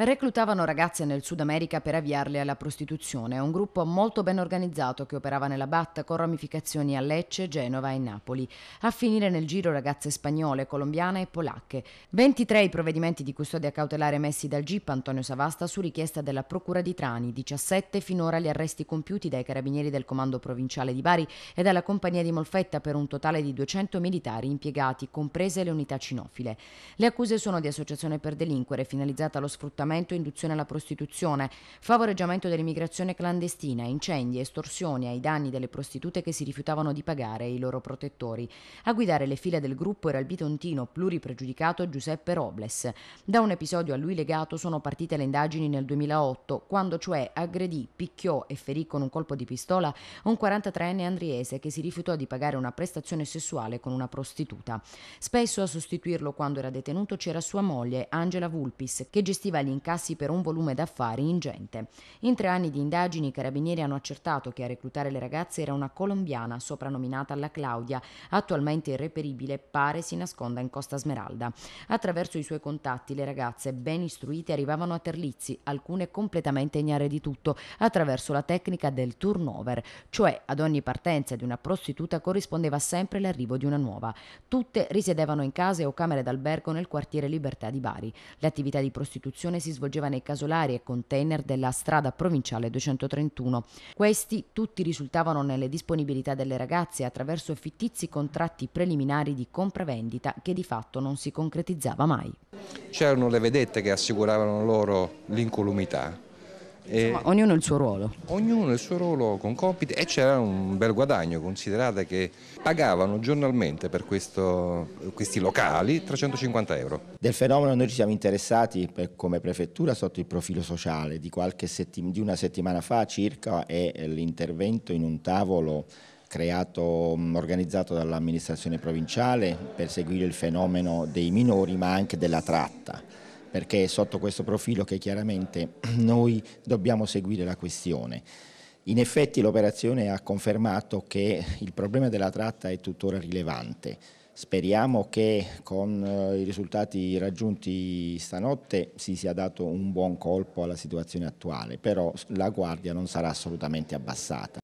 Reclutavano ragazze nel Sud America per avviarle alla prostituzione, un gruppo molto ben organizzato che operava nella Batta con ramificazioni a Lecce, Genova e Napoli, a finire nel giro ragazze spagnole, colombiane e polacche. 23 i provvedimenti di custodia cautelare messi dal GIP Antonio Savasta su richiesta della Procura di Trani, 17 finora gli arresti compiuti dai carabinieri del Comando Provinciale di Bari e dalla Compagnia di Molfetta per un totale di 200 militari impiegati, comprese le unità cinofile. Le accuse sono di associazione per delinquere finalizzata allo sfruttamento sfruttamento e induzione alla prostituzione, favoreggiamento dell'immigrazione clandestina, incendi, estorsioni ai danni delle prostitute che si rifiutavano di pagare i loro protettori. A guidare le file del gruppo era il bitontino pluripregiudicato Giuseppe Robles. Da un episodio a lui legato sono partite le indagini nel 2008, quando cioè aggredì, picchiò e ferì con un colpo di pistola un 43enne andriese che si rifiutò di pagare una prestazione sessuale con una prostituta. Spesso a sostituirlo quando era detenuto c'era sua moglie, Angela Vulpis, che gestiva gli incassi per un volume d'affari ingente. In tre anni di indagini i carabinieri hanno accertato che a reclutare le ragazze era una colombiana soprannominata la Claudia, attualmente irreperibile, pare si nasconda in Costa Smeralda. Attraverso i suoi contatti le ragazze ben istruite arrivavano a Terlizzi, alcune completamente ignare di tutto, attraverso la tecnica del turnover, cioè ad ogni partenza di una prostituta corrispondeva sempre l'arrivo di una nuova. Tutte risiedevano in case o camere d'albergo nel quartiere Libertà di Bari. L'attività di prostituzione si si svolgeva nei casolari e container della strada provinciale 231. Questi tutti risultavano nelle disponibilità delle ragazze attraverso fittizi contratti preliminari di compravendita che di fatto non si concretizzava mai. C'erano le vedette che assicuravano loro l'incolumità eh, Insomma, ognuno il suo ruolo. Ognuno il suo ruolo con compiti e c'era un bel guadagno, considerate che pagavano giornalmente per questo, questi locali 350 euro. Del fenomeno noi ci siamo interessati per, come prefettura sotto il profilo sociale di, settim di una settimana fa circa è l'intervento in un tavolo creato, organizzato dall'amministrazione provinciale per seguire il fenomeno dei minori ma anche della tratta perché è sotto questo profilo che chiaramente noi dobbiamo seguire la questione. In effetti l'operazione ha confermato che il problema della tratta è tuttora rilevante. Speriamo che con eh, i risultati raggiunti stanotte si sia dato un buon colpo alla situazione attuale, però la guardia non sarà assolutamente abbassata.